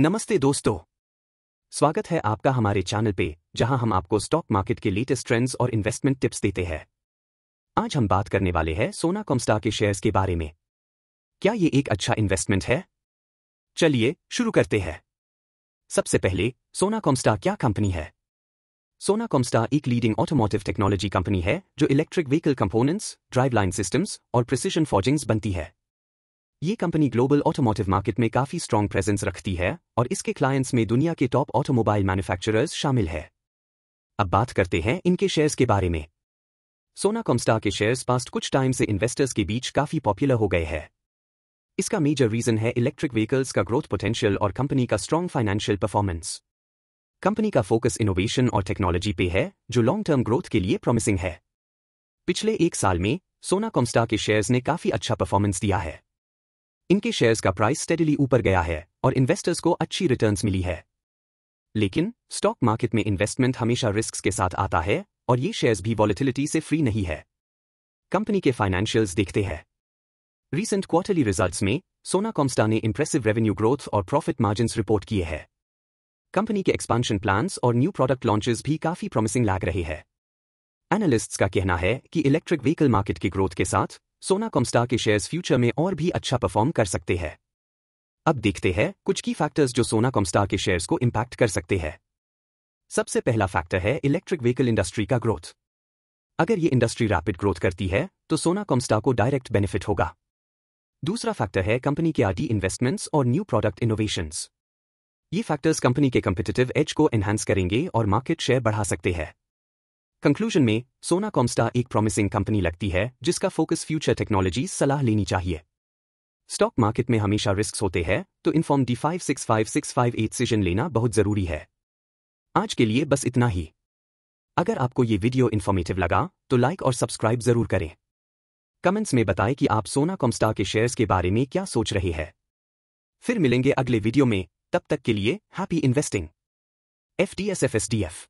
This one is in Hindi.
नमस्ते दोस्तों स्वागत है आपका हमारे चैनल पे जहां हम आपको स्टॉक मार्केट के लेटेस्ट ट्रेंड्स और इन्वेस्टमेंट टिप्स देते हैं आज हम बात करने वाले हैं सोना कॉमस्टा के शेयर्स के बारे में क्या ये एक अच्छा इन्वेस्टमेंट है चलिए शुरू करते हैं सबसे पहले सोना कॉमस्टा क्या कंपनी है सोना कॉमस्टा एक लीडिंग ऑटोमोटिव टेक्नोलॉजी कंपनी है जो electric vehicle components driveline systems और प्रिसिशन फॉर्जिंग्स बनती है ये कंपनी ग्लोबल ऑटोमोटिव मार्केट में काफी स्ट्रॉन्ग प्रेजेंस रखती है और इसके क्लाइंट्स में दुनिया के टॉप ऑटोमोबाइल मैन्युफैक्चरर्स शामिल है अब बात करते हैं इनके शेयर्स के बारे में सोना कॉमस्टार के शेयर्स पास्ट कुछ टाइम से इन्वेस्टर्स के बीच काफी पॉपुलर हो गए हैं इसका मेजर रीजन है इलेक्ट्रिक व्हीकल्स का ग्रोथ पोटेंशियल और कंपनी का स्ट्रॉन्ग फाइनेंशियल परफॉर्मेंस कंपनी का फोकस इनोवेशन और टेक्नोलॉजी पे है जो लॉन्ग टर्म ग्रोथ के लिए प्रॉमिसिंग है पिछले एक साल में सोना कॉमस्टार के शेयर्स ने काफी अच्छा परफॉर्मेंस दिया है इनके शेयर्स का प्राइस स्टेडिली ऊपर गया है और इन्वेस्टर्स को अच्छी रिटर्न्स मिली है लेकिन स्टॉक मार्केट में इन्वेस्टमेंट हमेशा रिस्क के साथ आता है और ये शेयर्स भी वॉलिटिलिटी से फ्री नहीं है कंपनी के फाइनेंशियल्स देखते हैं रीसेंट क्वार्टरली रिजल्ट्स में सोना कॉम्स्टा ने इंप्रेसिव रेवेन्यू ग्रोथ और प्रॉफिट मार्जिन रिपोर्ट किए हैं कंपनी के एक्सपांशन प्लान्स और न्यू प्रोडक्ट लॉन्चेस भी काफी प्रॉमिसिंग लाग रहे हैं एनालिस्ट्स का कहना है कि इलेक्ट्रिक व्हीकल मार्केट की ग्रोथ के साथ सोना कॉमस्टा के शेयर्स फ्यूचर में और भी अच्छा परफॉर्म कर सकते हैं अब देखते हैं कुछ की फैक्टर्स जो सोना कॉमस्टा के शेयर्स को इम्पैक्ट कर सकते हैं सबसे पहला फैक्टर है इलेक्ट्रिक व्हीकल इंडस्ट्री का ग्रोथ अगर ये इंडस्ट्री रैपिड ग्रोथ करती है तो सोना कॉमस्टा को डायरेक्ट बेनिफिट होगा दूसरा फैक्टर है कंपनी के आरडी इन्वेस्टमेंट्स और न्यू प्रोडक्ट इनोवेशंस ये फैक्टर्स कंपनी के कंपिटेटिव एज को एनहांस करेंगे और मार्केट शेयर बढ़ा सकते हैं कंक्लूजन में सोना कॉमस्टा एक प्रॉमिसिंग कंपनी लगती है जिसका फोकस फ्यूचर टेक्नोलॉजी सलाह लेनी चाहिए स्टॉक मार्केट में हमेशा रिस्क होते हैं तो inform D five six five six five eight season लेना बहुत जरूरी है आज के लिए बस इतना ही अगर आपको ये वीडियो इन्फॉर्मेटिव लगा तो लाइक और सब्सक्राइब जरूर करें कमेंट्स में बताएं कि आप सोना कॉमस्टा के शेयर्स के बारे में क्या सोच रहे हैं फिर मिलेंगे अगले वीडियो में तब तक के लिए happy investing F D S F S D F